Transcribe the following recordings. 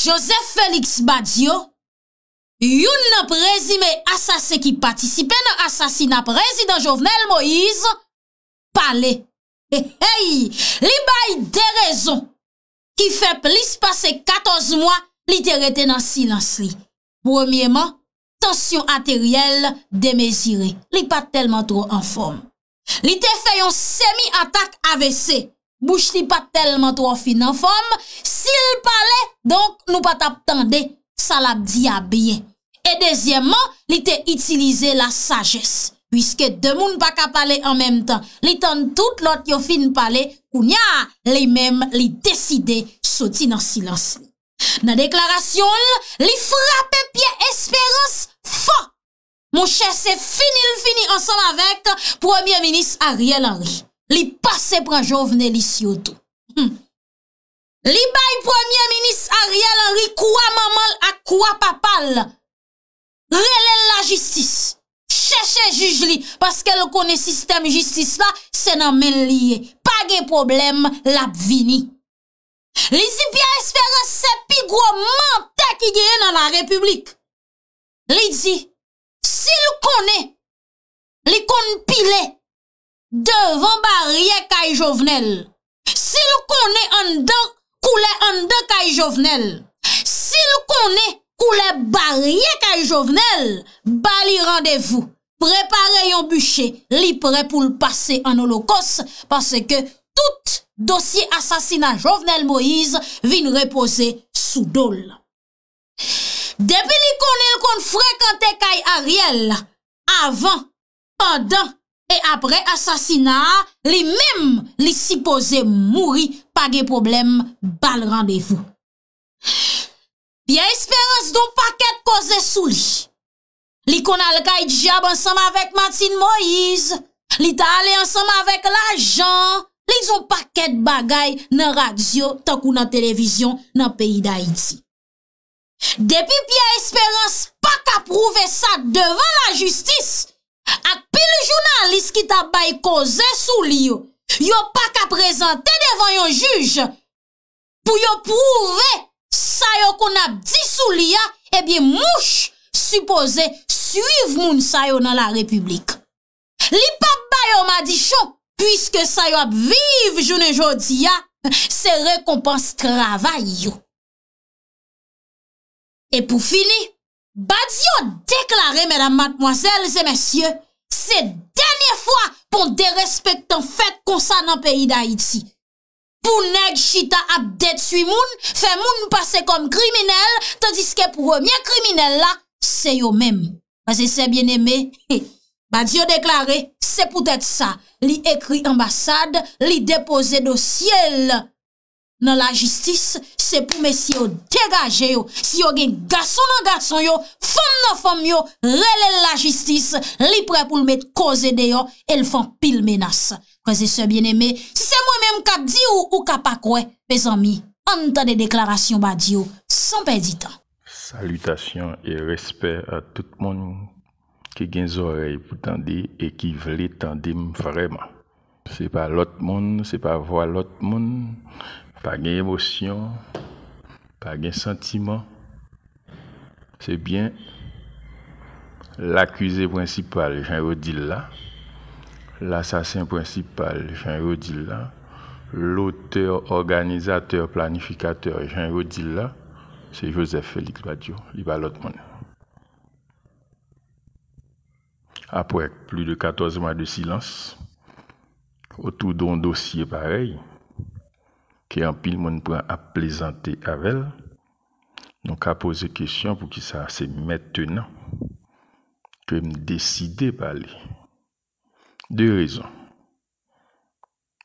Joseph Félix Badiou, youn nè prezime asase ki patisipe nè asasina prezident Jovenel Moïse, pale. Li bay de rezon ki fè plis pase 14 mwa li te reten nan silansri. Premierman, tensyon atériel demesire. Li pat telman tro an form. Li te fè yon semi-atak AVC. Bouch li pa telman to wafin nan fom, si l pale, donk nou pa tap tende, sa lab diya biye. E dezyeman, li te itilize la sajes, pwiske demoun pa ka pale an mem tan, li tende tout lot yo fin pale, kounya li mem li deside, soti nan silans. Nan deklarasyon, li frape piye esperans, fa! Mou chese finil fini ansan avet, premier minis a rielanjit. li pase pran jow vne li si ou tou. Hmm. Li bay premier minis Ariel Henry kwa mamal ak kwa papal. Relen la jistis. Cheche juj li paske l konen sistem jistis la se nan men liye. Pa gen problem, la vini. Li zi pi a esferan se pi gro mante ki gen nan la republik. Li zi, si l konen li konen pilen devan barye kaj jovenel. Si l konen an dan, koule an dan kaj jovenel. Si l konen koule barye kaj jovenel, bali randevou, prepare yon buche, li pre pou l pase an holokos, pase ke tout dosye asasina jovenel Moise vin repose sou dol. Depi li konen kon frekante kaj ariel, avan, kandan, E apre asasina, li mèm li sipose mouri page problem bal randevou. Piye esperans don paket koze souli. Li kon alkay di jab ansam avèk Matin Moïse, li ta alè ansam avèk la jan, li zon paket bagay nan radyo, tankou nan televizyon nan peyi da iti. Depi piye esperans pak aprouve sa devan la justis, Ak pil jounanlis ki tab bay koze sou li yo, yo pa ka prezante devan yon juj, pou yo prouve sayo kon ap di sou li ya, ebyen mouche suppose suiv moun sayo nan la republik. Li pa bay yo madi chou, pwiske sayo ap viv jounen jodi ya, se rekompans travay yo. E pou fini, Badzio deklare, mèdam matmwazèl, zè mèsyè, se denye fwa pon de respektan fèt konsan an peyi d'Haïti. Pounèk chita ap det suy moun, fè moun pase kom kriminel, tèdiske pou remyen kriminel la, se yo mèm. Pazè se bienemè, Badzio deklare, se pou tèt sa, li ekri ambassade, li depose dosyèl. nan la jistis, se pou mè si yo deraje yo, si yo gen gason nan gason yo, fèm nan fèm yo, lè lè la jistis, li prè pou l'mè t'koze deyo, el fèm pil menas. Kwa zè se bienemè, se mwen mè m'kap di ou ou kap akwe, pe zanmi, an tan de deklarasyon ba di yo, san pe di tan. Salutasyon et respect à tout le monde qui gènes oreille pour t'en dire et qui voulait t'en dire vraiment. C'est pas l'autre monde, c'est pas voir l'autre monde, Pas d'émotion, pas pas sentiment. sentiment, bien l'accusé principal, Jean Rodil là, l'assassin principal, Jean Rodil là, l'auteur, organisateur, planificateur, Jean Rodil là, c'est Joseph Félix Badiou, il va l'autre monde. Après plus de 14 mois de silence, autour d'un dossier pareil, qui en pile moun pran plaisanter avec donc à poser question pour qui ça c'est maintenant que me décider parler deux raisons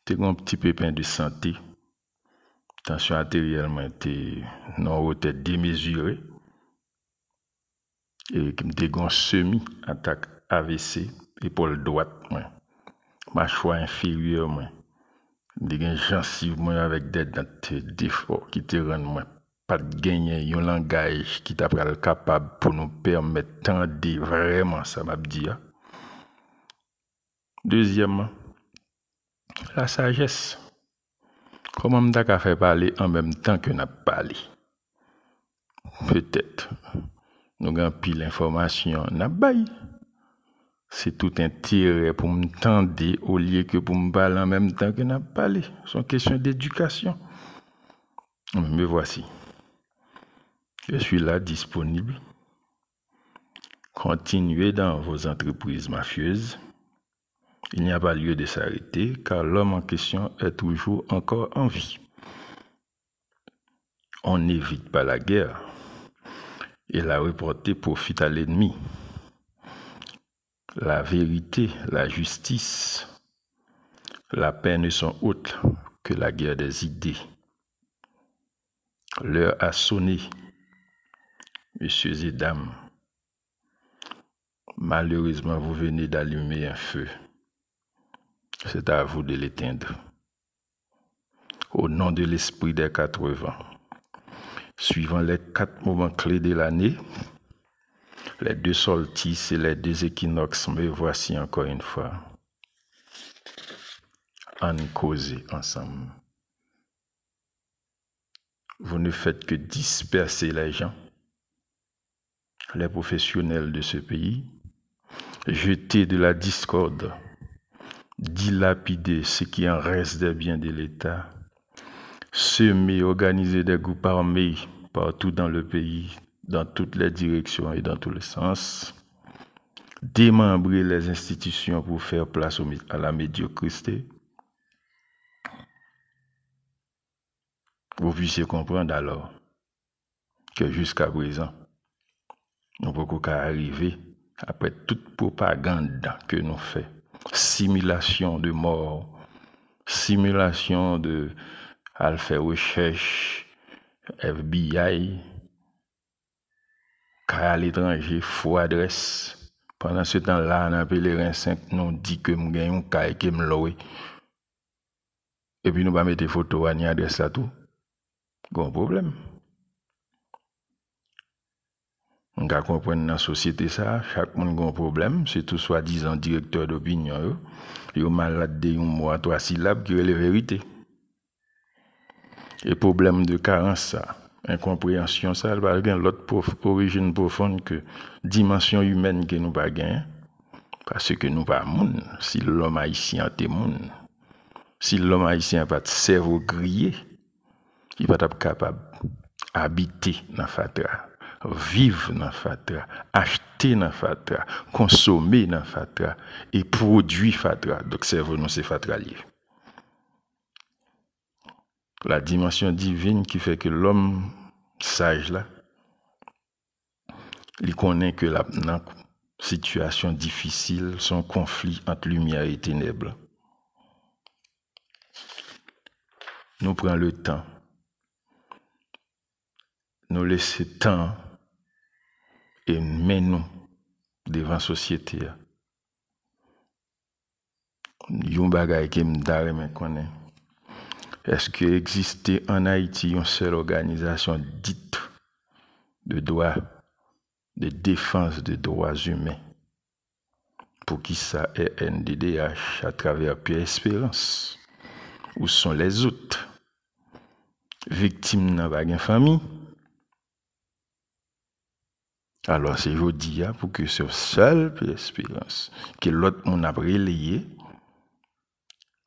t'es un petit pépin de santé tension artérielle était non haute démesurée et me dégon semi attaque AVC épaule droite Ma choix inférieure de gens suis avec des défauts qui te rendent moins pas de gêner un langage qui t'apprend capable pour nous permettre de dire vraiment ça m'a dire hein. Deuxièmement, la sagesse. Comment a fait parler en même temps que n'a parlé? Peut-être, nous avons plus d'informations n'a bail c'est tout intérêt pour me tendre au lieu que pour me parler en même temps que n'a parlé. C'est une question d'éducation. Mais voici. Je suis là disponible. Continuez dans vos entreprises mafieuses. Il n'y a pas lieu de s'arrêter car l'homme en question est toujours encore en vie. On n'évite pas la guerre et la reporter profite à l'ennemi la vérité, la justice. La paix ne sont autres que la guerre des idées. L'heure a sonné, messieurs et dames. Malheureusement, vous venez d'allumer un feu. C'est à vous de l'éteindre. Au nom de l'esprit des quatre vents, suivant les quatre moments clés de l'année, les deux solstices et les deux équinoxes. mais voici encore une fois. En causer ensemble. Vous ne faites que disperser les gens, les professionnels de ce pays, jeter de la discorde, dilapider ce qui en reste des biens de l'État, semer, organiser des groupes armés partout dans le pays, dans toutes les directions et dans tous les sens, démembrer les institutions pour faire place à la médiocrité. Vous puissiez comprendre alors que jusqu'à présent, nous ne pouvons arriver après toute propagande que nous faisons, simulation de mort, simulation de, faire recherche, FBI, car à l'étranger, faux adresse. Pendant ce temps-là, on le pèlerin 5, nous dit que nous avons un cas que nous louons. Et puis nous ne mettre des photos, ni adresse à tout. Grand problème. On va comprendre dans la société ça, chaque monde a un problème, c'est tout soi-disant directeur d'opinion. Il y a malade de un mot trois syllabes qui est la vérité. Et problème de carence ça incompréhension ça, elle va avoir l'autre prof, origine profonde que dimension humaine que nous va gagner. Parce que nous pas monde si l'homme haïtien était monde. si l'homme haïtien pas de cerveau grillé, il va être capable d'habiter dans fatra, vivre dans fatra, acheter dans fatra, consommer dans fatra et produire fatra. Donc cerveau nous c'est fatra la dimension divine qui fait que l'homme sage là, il connaît que la situation difficile, son conflit entre lumière et ténèbres. Nous prenons le temps, nous laissons temps et menons devant la société. qui est-ce qu'il existait en Haïti une seule organisation dite de droits, de défense des droits humains pour qui ça est NDDH à travers Pierre Espérance Où sont les autres Victimes dans la famille alors, c'est aujourd'hui pour que ce seul espérance que l'autre monde a relayé,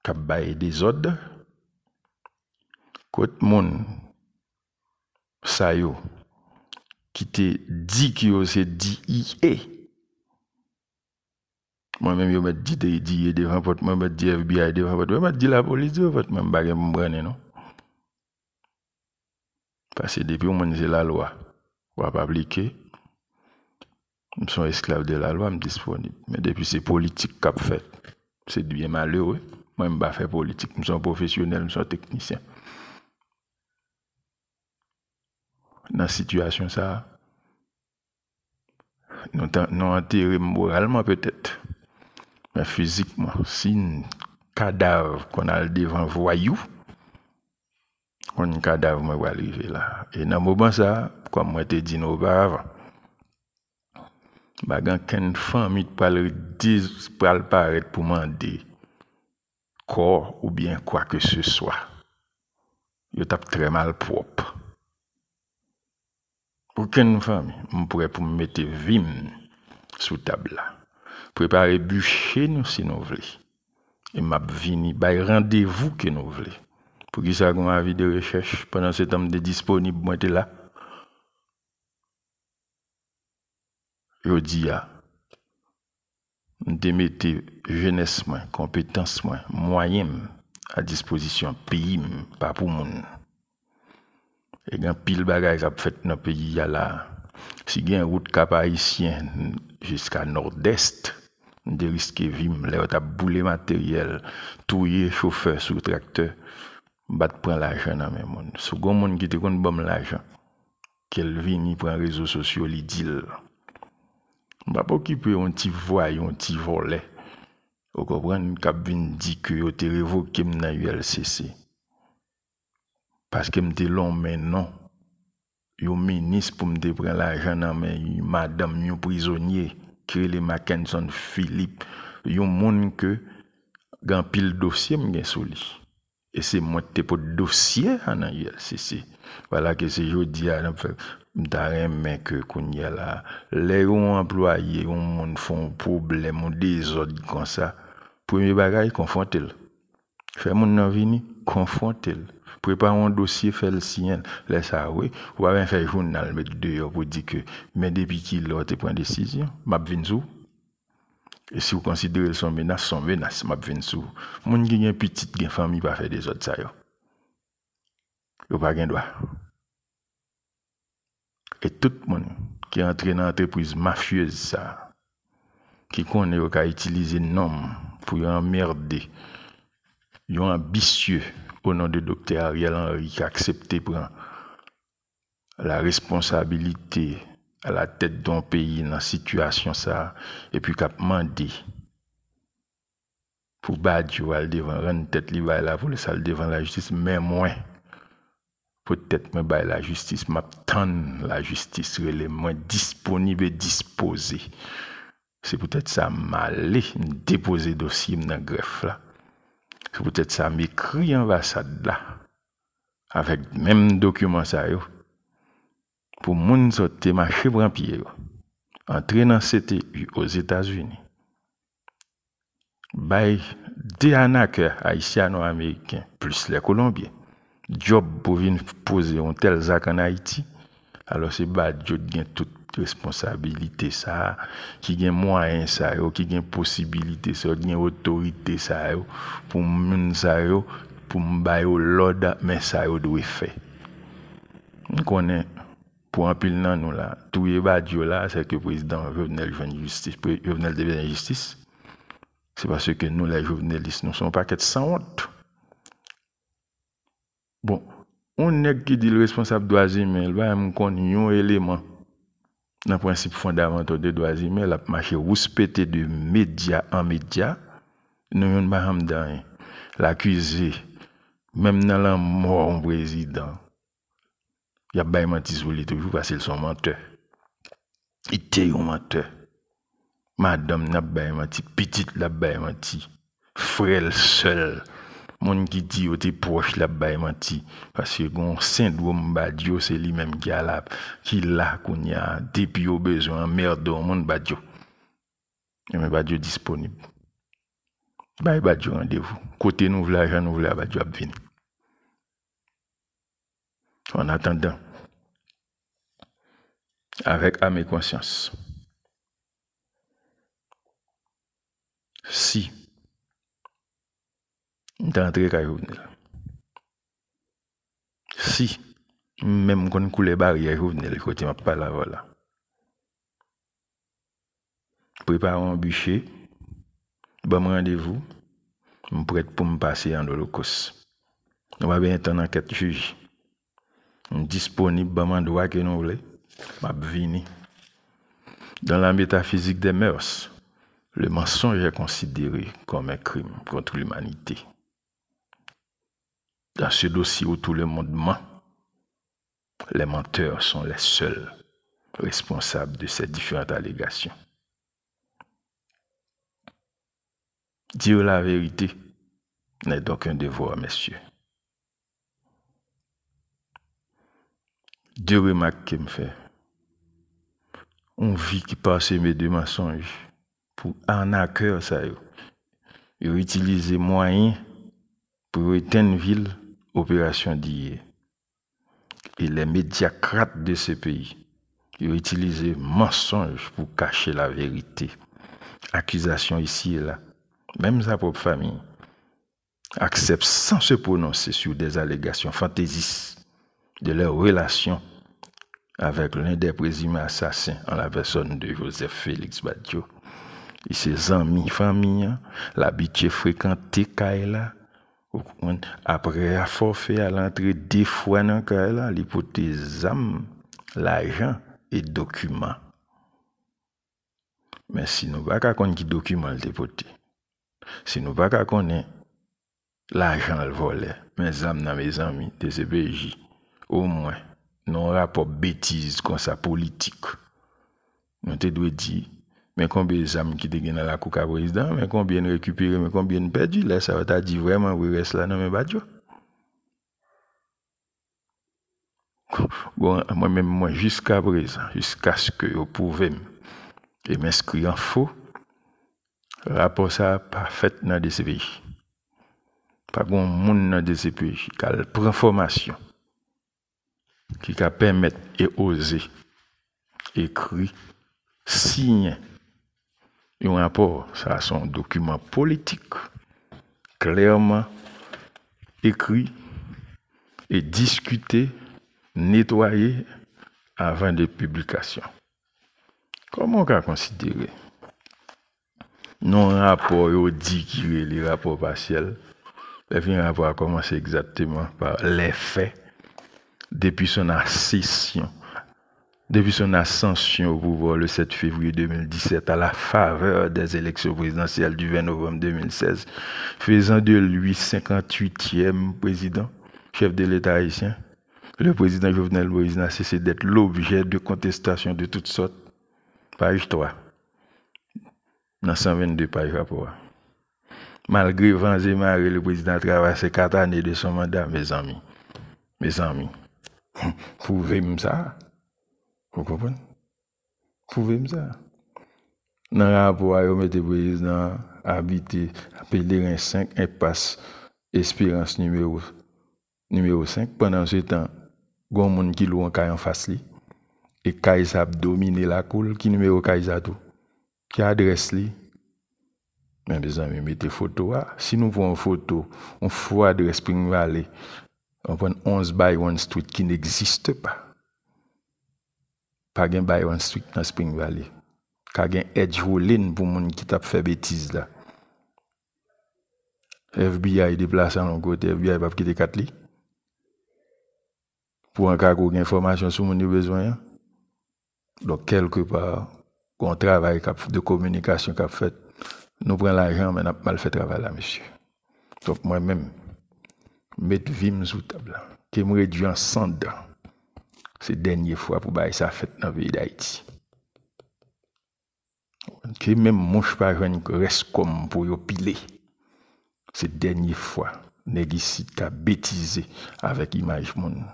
qui a des ordres, quand moun, sa yo, ki te di ki yo se di e me Mwen men yo met met di FBI devan pot, mwen met di la polis devan pot, mwen bagen mbrene non. Pase depi ou mwen se la lwa, wap aplike, mwen son esclave de la lwa, mwen disponib. Men depi se politik C'est fet, se Moi, male pas mwen politique. fe politik, mwen son profesyonel, mwen dans situation ça nous non enterré moralement peut-être mais physiquement si un cadavre qu'on a devant voyou un cadavre moi va arriver là et dans moment ça comme moi te dit auparavant bagan ken a pas le pas peut paraître pour demander corps ou bien quoi que ce soit Il tape très mal propre aucune femme ne pourrait pour mettre sur sous table là. Préparer bûcher nous si nous voulons. Et m'a vini bay rendez-vous que nous voulons. Pour qui vie de recherche pendant ce temps de disponible moi là. Je dis à ah, de jeunesse moins, compétence moins, moyens à disposition pays pas pour gens. Il y a pile bagage fait dans le pays Si il y a une route jusqu'à nord-est, de risque vim, là, matériel, chauffeurs chauffeur sous tracteur, bat prend l'argent dans même monde. Si il y qui te l'argent, qu'elle prend réseaux sociaux, Je ne pas un petit un petit Vous dit que avez révoqué dans l'ULCC. Parce que dit long, mais non. Yo ministre pour me prendre l'argent il men, yon madame, yon prisonnier, Kirele Mackenson Philippe, des gens que ont pile dossier sur lui. Et c'est moi qui pour dossier c'est ULCC. Voilà que c'est jeudi à l'enfer. M'tare mais que qu'on y a là. Les employés, yon moun font problème, ou des autres comme ça. Premier bagarre, confronte-le. Fais moun nan confronte-le. Préparons e un dossier, fait le sien, laisse ça, oui. Ou bien faire journal, mettre pour dire que, mais depuis qu'il a été pris une décision, m'a sous. Et si vous considérez son menace, son menace, m'a sous. mon qui une petite ne famille pas faire des autres ça, yo. Yo pas gen droit. Et tout le monde qui est entré dans entreprise mafieuse, ça, qui connaît, qui a utilisé nom pour emmerder, ils ambitieux au nom de docteur Ariel Henry qui a accepté la responsabilité à la tête d'un pays dans la situation ça et puis qui a demandé pour battre devant tête la le devant la justice mais moins peut-être bah, la justice m'attend la justice réellement moins disponible et disposée c'est peut-être ça m'aller déposer dossier dans greffe là c'est peut-être ça m'écrit ambassade là. Avec même document ça yo. Pour moun ma marché pour pied Entrer dans CTU aux États-Unis. des haïtiens haïtiano-américains plus les colombiens. Job pour venir poser un tel zac en Haïti. Alors c'est bad job tout responsabilité ça, qui gagne moyen ça, qui gagne possibilité ça, qui gagne autorité ça, pour moun ça, pour m'bayo l'ordre, mais ça doit faire. On connaît, pour un pile nan nous là, tout va dieu là, c'est que le président Jovenel jeune justice, Jovenel devient justice. C'est parce que nous, les journalistes, nous sommes pas qu'être sans honte. Bon, on est qui dit le responsable doit mais il va me un élément dans le principe fondamental de droits humains, la marche rouspété de médias en médias, nous ne pas l'accusé, même dans la mort du président, il y a pas sur sont toujours parce qu'ils sont menteurs. Ils était menteurs. Madame n'a pas menti, petite n'a pas menti, frère seul. Moun ki di yo te de la bay menti. que le syndrome badyo se li menm ki qui Ki la koun ya depi yo bezwen merdon moun badyo. Yon badyo disponib. Bay badyo randevou. Kote nou vla, jan nou vla badyo ap En attendant, avec âme et conscience, si d'entrer Jovenel. Si, même quand coule barrière je côté m'a pas la voilà. Prépare un bûcher, bon rendez-vous, me prête pour me passer en holocauste. On va bien être en enquête juge. Disponible, un endroit que nous voulons, suis vini. Dans la métaphysique des mœurs, le mensonge est considéré comme un crime contre l'humanité. Dans ce dossier où tout le monde ment, les menteurs sont les seuls responsables de ces différentes allégations. Dire la vérité n'est donc un devoir, messieurs. Deux remarques qu'il me fait. On vit qui passe mes deux mensonges pour hacker ça. Ils les moyens pour éteindre ville opération d'hier. Et les médiacrates de ce pays, qui ont utilisé mensonges pour cacher la vérité. Accusation ici et là. Même sa propre famille accepte sans se prononcer sur des allégations fantaisistes de leur relation avec l'un des présumés assassins en la personne de Joseph Félix Badiou. Et ses amis, famille, hein, l'habitude fréquentée, Kaila, après, avoir forfait à l'entrée des fois dans le l'hypothèse âme, l'argent et document. Mais si nous ne connaissons pas qui document dépoté, si nous ne connaissons pas l'argent le voler, mes âmes mes amis, des CPJ, au moins, non rapport bêtises comme ça politique, nous te dire mais combien d'âmes qui étaient dans la coca président, mais combien de récupérés, mais combien de perdus, là, ça va t'a dit vraiment, vous reste là, non, mais pas Bon, moi-même, moi, jusqu'à présent, jusqu'à ce que vous pouvez m'inscrire en faux, rapport ça pas fait dans des pays. Pas bon monde dans des DCPJ, qui a prend formation, qui permettre et oser écrire, signer, un rapport, ça c'est un document politique clairement écrit et discuté, nettoyé avant de publication. Comment on peut considérer non rapport au dit qui est les rapports partiels, le rapport a commencé exactement par les faits depuis son accession depuis son ascension au pouvoir le 7 février 2017 à la faveur des élections présidentielles du 20 novembre 2016, faisant de lui 58e président, chef de l'État haïtien, le président Jovenel Moïse n'a cessé d'être l'objet de contestations de toutes sortes. Page 3, dans 122 pages rapport. Malgré vents et le président a traversé quatre années de son mandat, mes amis. Mes amis, vous voyez ça. Vous comprenez Pouvez me ça. Dans le rapport, vous mettez président habité à Pèlerin 5, impasse Espérance numéro, numéro 5. Pendant ce temps, il y a des gens qui l'ont en face. Et qui a dominé la coule. Qui numéro Kaisa tout Qui adresse lui mais mes amis, mettez photo. Ah, si nous voyons une photo, on froid de Spring Valley. On prend 11 by 1 street qui n'existe pas qui ont acheté la de Byron Street dans la Spring Valley qui un edge l'aide pour les gens qui ont fait des bêtises l'FBI a déplacé à l'autre côté, l'FBI n'a pas quitté le quartier pour les gens qui information sur les gens qui ont besoin donc quelque part, le travail de communication qu'on a fait nous prenons l'argent mais nous avons mal fait le travail à monsieur donc moi-même, je mets des vimes sur la table qui m'ont réduit en 100 dents c'est la dernière fois pour bailler sa fête dans le pays d'Haïti. Que même mon pas je reste comme pour piler. C'est la dernière fois. Négis a bêtiser avec image moun.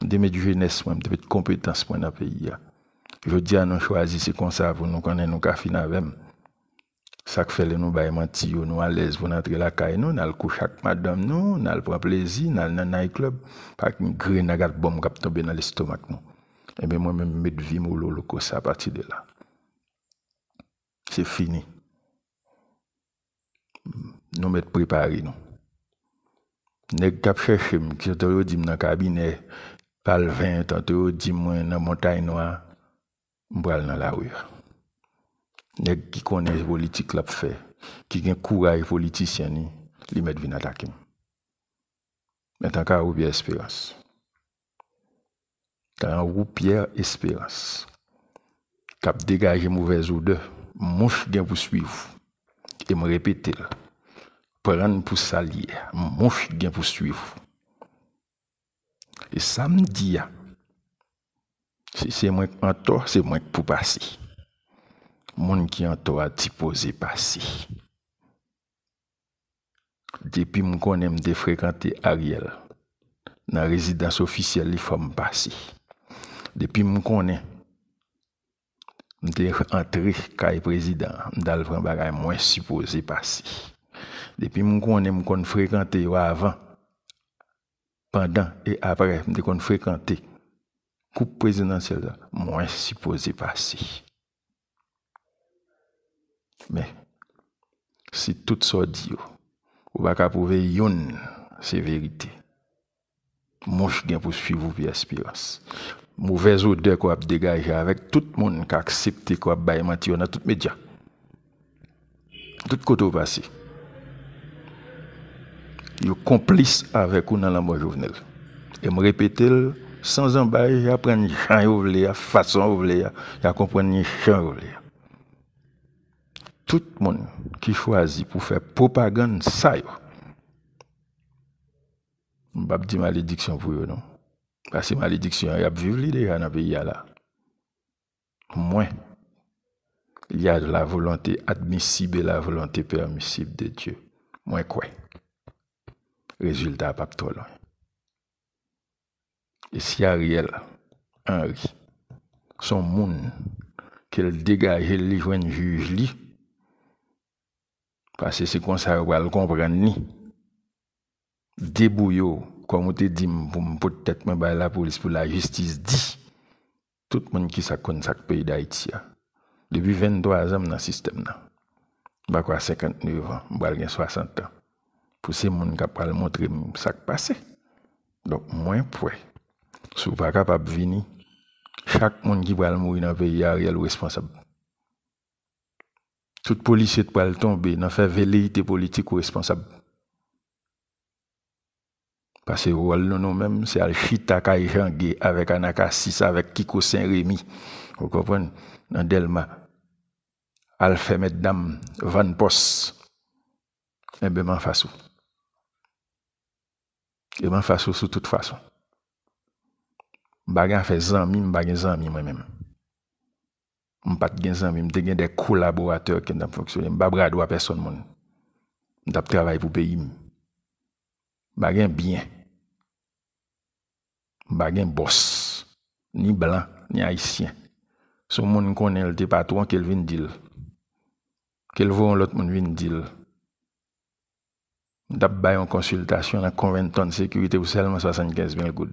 Demain du jeunesse, même de compétence dans le pays. Je dis à nous choisir, c'est comme ça vous nous connaître nous cafés avec nous. Ça fait les nous bail menti nous à l'aise pour entrer la caille nous, n'al couche avec madame nous, n'al prend plaisir, nous allons dans night club, pas qu'une graine à bombe qui tomber dans l'estomac nous. Et bien moi même mettre vie moulo loco à partir de là. C'est fini. Nous mettre préparer nous. Nèg k'ap chercher m qui te dit dans cabinet pas le vin tantôt dit moi dans montagne noire, m'bral dans la rue gens qui connaît politique l'a fait, qui le courage politicien ni, li met vin attaquer. Mais tant qu'à Pierre Espérance. Tant vous Pierre Espérance. Cap dégager mauvaise odeur, mouche gain pour suivre e et me répéter. Prendre pour salir, mouche gain pour suivre. Et ça me dit, si c'est moi en tort, c'est moi pour passer gens qui en toi t'y passé. Depuis que je connais de fréquenter Ariel, dans e e la résidence officielle, je faut passé. passer. Depuis que je connais, je suis entré comme président, je suis supposé passer. Depuis que je connais, je suis fréquenté avant, pendant et après, je suis fréquenté coupe présidentielle, je suis supposé passer. Mais si tout ça dit, ou pas prouver que c'est vérité. Mouche gain pour suivre puis espérance. Mauvaise odeur qu'on a dégagé avec tout le monde qui a accepté qu'on a baillé dans tous les médias. Tout est passé. Ils complices avec nous dans la mort jovenel. Et me répète, sans embâche, apprendre les gens, la façon, la comprendre les gens tout le monde qui choisit pour faire propagande, ça, je ne pas malédiction pour vous. non. Parce que malédiction, il y a vivre déjà dans le pays là. moins, il y a la volonté admissible et la volonté permissible de Dieu. Moins quoi. Résultat, pas trop loin. Et si Ariel, Henry, son monde, qu'elle dégage, elle juge, lui, parce que c'est comme ça qu'on va le comprendre. Ni. Débouillot, comme on te dit, pour peut-être me la police, pour la justice, dit. Tout le monde qui ça connaît le pays d'Haïti. Depuis 23 ans dans le système. Je suis 59 ans, je suis 60 ans. Pour ces gens qui peuvent montrer ce qui passé. Donc, moins poids. Si vous pas capable de venir, chaque monde qui va mourir dans le pays, il est responsable police policier pour le tomber dans faire velléité politique ou responsable. Parce que rôle nous-mêmes, c'est Alchita Kaïjangue avec Anakassis, avec Kiko Saint-Rémy. Vous comprenez? Dans Delma. Alpha Mesdames, Van Poss. Et eh bien, m'en façon, Et eh m'en de sous toute façon. je fait zami, pas zami moi-même. Je pas de mais je des collaborateurs qui ont fonctionné. Je ne pas de personne. Je travaille pour le pays. Je gagne bien. Je gagne boss. Ni blanc, ni haïtien. Ce monde connaît le patron qu'il vient dire. Qu'il voit l'autre monde vient dire. Je vais en consultation à 20 de sécurité ou seulement 75 000 gouttes.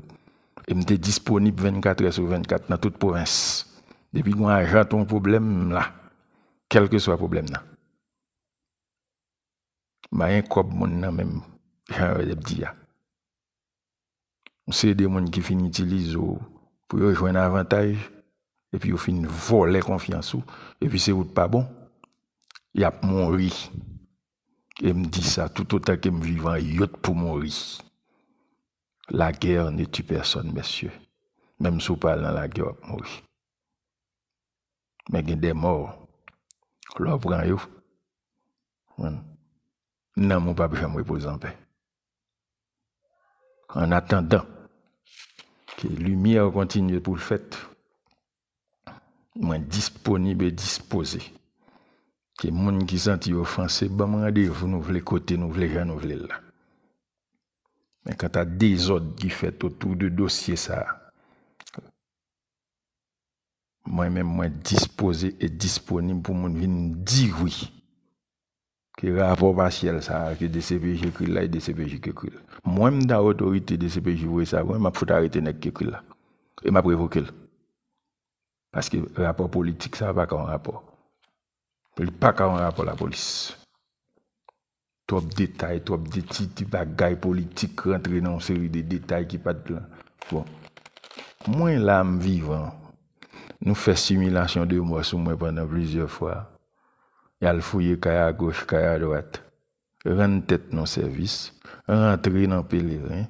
Et je suis disponible 24 heures sur 24 dans toute province. Depuis puis moi, j'ai ton problème là, quel que soit le problème là. mais bah, un cop mon même, j'ai dit là. C'est des gens qui finissent utiliser pour rejoindre un avantage, et puis ils finissent voler confiance, et puis c'est pas bon. Il y a riz Et me dit ça tout autant que me vivant, yot pour mourir. La guerre ne tue personne, messieurs. Même si vous parlez dans la guerre, mourir mais a des morts. Lò pran yo. ne peux pas me repose en paix. En attendant que la lumière continue pour le fait, suis disponible et disposé. Que les gens qui sont offensés, bon rendez-vous, nous voulons côté, nous voulons nous voulons là. Mais quand tu as des ordres qui fait autour de dossier ça, moi-même, moi disposé et disponible pour mon venir dire oui. Que rapport partiel ça, que DCPJ écrit là et DCPJ écrit là. Moi-même, dans l'autorité DCPJ, vous ça, moi, je arrêter les qui là. Et m'a prévoqué Parce que rapport politique, ça n'a pas un rapport. Il pas un rapport la police. Trop de détails, trop de petits bagailles politiques, rentrer dans une série de détails qui pas de plan. Bon. Moi, l'âme je vivant nous fait simulation de moi sur moi pendant plusieurs fois. le fouillé fouille à gauche, à droite. Rendre tête nos service. rentrer dans le pèlerin,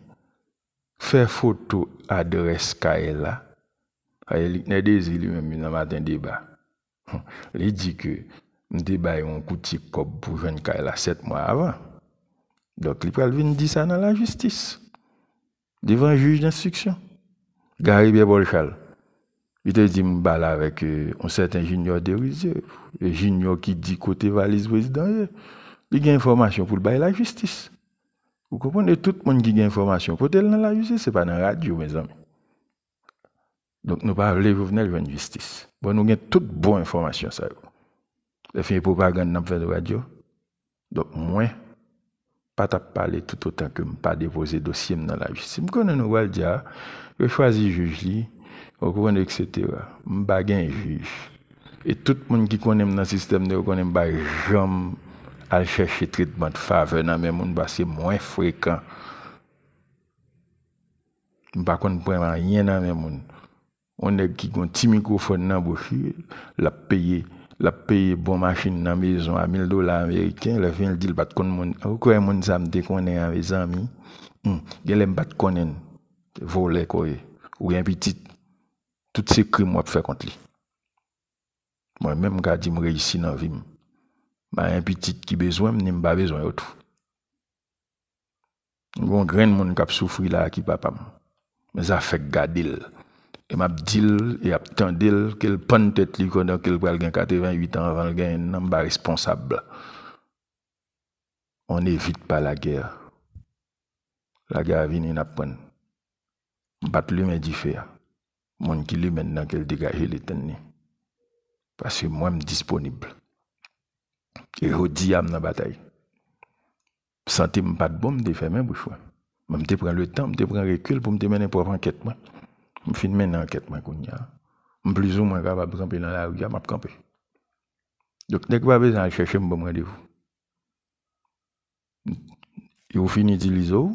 faire photo adresse Kaela. Elle n'a des lui-même dans matin débat. Il dit que le débat est un coup de cop pour jeune Kaela sept mois avant. Donc, il peut venir dire ça dans la justice, devant un juge d'instruction. Gary Bolchal. Il te dit, je avec euh, un certain junior de un junior qui dit côté valise président. Il a une information pour le bail la justice. Vous comprenez, tout le monde qui a une information pour dans la justice, ce n'est pas dans la radio, mes amis. Donc, nous ne parlons pas venir la une justice. Bon, nous avons toutes bonnes informations. Ça. Les des propagande dans la radio. Donc, moi, pas t'appeler parler tout autant que je pas déposer dossier dans la justice. Je connais nous, je choisis le juge. Vous comprenez, etc. Je ne juge. Et tout le monde qui connaît dans le système, ne connaît pas jamais à chercher traitement de faveur dans le monde parce bah, que c'est moins fréquent. Je ne comprends rien dans le monde. On est qui a un petit microphone dans la bouche, l'a payé la paye bon machine dans la maison à 1000 dollars américains, la fin dit le bat kon moun, ou quoi monde ça me connaît avec hein, mes amis, hmm, gèle me bat konnen, volé quoi, ou un petit toutes ces crimes, je fait contre lui. Moi-même, je suis réussi dans la vie. Je bah, un petit qui besoin, je pas besoin de tout. Gon grain je kap soufri la qui papa Mais ça fait garder. Et m'a dit et qu'elle prend tête lui quand qu'elle va 88 ans avant gagner n'est pas responsable. On n'évite pas la guerre. La guerre vient n'a prendre. Bat lui mais différent. Mon qui lui maintenant qu'elle dégage les tennis. Parce que moi, je suis disponible. Et je dis à la bataille. Santé, je pas de bombe de fais mes bouches. Je prends le temps, je prends le recul pour me mener pour enquête. Je finis maintenant enquête. Hein. Je suis plus ou moins capable de camper dans la rue, hein, je vais camper. Donc, dès que pas besoin de chercher un bon rendez-vous. Et vous finissez l'ISO,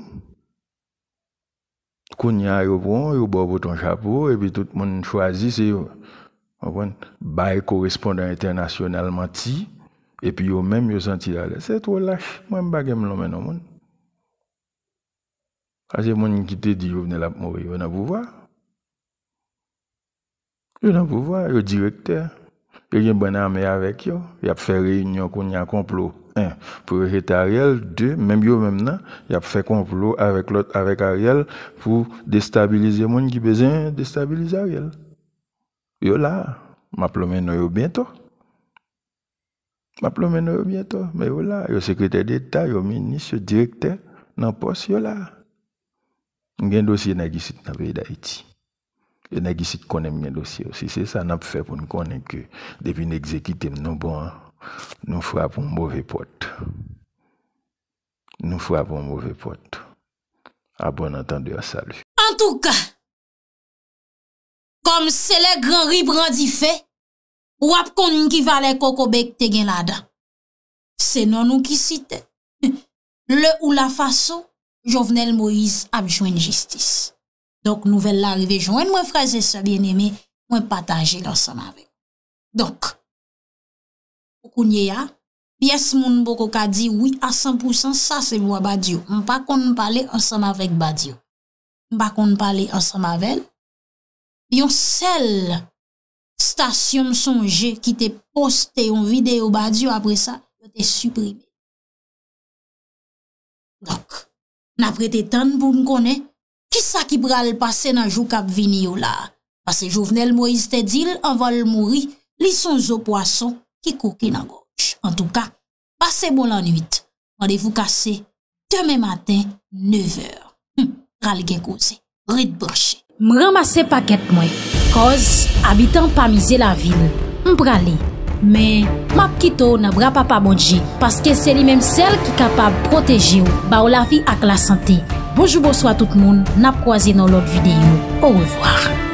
Kounya yo bon, yo bon bouton chapeau, et puis tout le monde choisit, c'est yo. Bail correspondant international menti, et puis yo même yo senti la C'est trop lâche, moi je m'bagem l'homme non moun. Parce que moun qui te dit yo venez la mourir, yo voir pouvoir. Yo nan pouvoir, le directeur. il Yo a bonne armée avec yo, il a fait réunion qu'on y complot. Un, Pour rejeter Ariel, Deux, Même yo même là, il a fait complot avec l'autre, avec Ariel, pour déstabiliser les gens qui besoin déstabiliser Ariel. Yo là, m'a plomé nous bientôt. M'a plomé nous bientôt. Mais voilà, là, yo secrétaire d'État, yo ministre, directeur, nan poste yo là. un dossier qui est dans le pays d'Haïti. Et n'a ici le dossier aussi. C'est ça a fait pour nous connaître que depuis nous exécuter non bon. Hein. Nou fwa pou mwove pot. Nou fwa pou mwove pot. A bon entendi a salu. En tou ka, kom se le gran ri brandi fe, wap kon nkivalen kokobek te gen lada. Se nan nou ki site, le ou la faso, Jovenel Moïse ap jwen justice. Donk nou vel la rive jwen, mwen fraze se bien eme, mwen pataje lansan avek. Donk, Ou kounye ya, pi es moun boko ka di, oui, a 100%, sa se mwa Badiou. Mpa kon pali ansama vek Badiou. Mpa kon pali ansama vel, pi yon sel stasyon sonje ki te poste yon videyo Badiou apre sa, te te suprime. Dok, na prete tan pou nkone, ki sa ki pral pase nan jou kap vini yo la? Pase jo vnel mwese te dil, an val mwori, li son zo poason, ki kou ki nan gòj. En tou ka, pase bon lan nuit, mande vou kase, teme matin, 9h. Hm, pral gen kouze, rit borshe. M ramase paket mwen, koz, abitan pa mize la vil, m prale. Men, map kito, nan bra pa pa bodje, paske se li menm sel ki kapab proteji ou, ba ou la vi ak la sante. Bojou bojwa tout moun, nan proazi nan lot videyo. Ou revoar.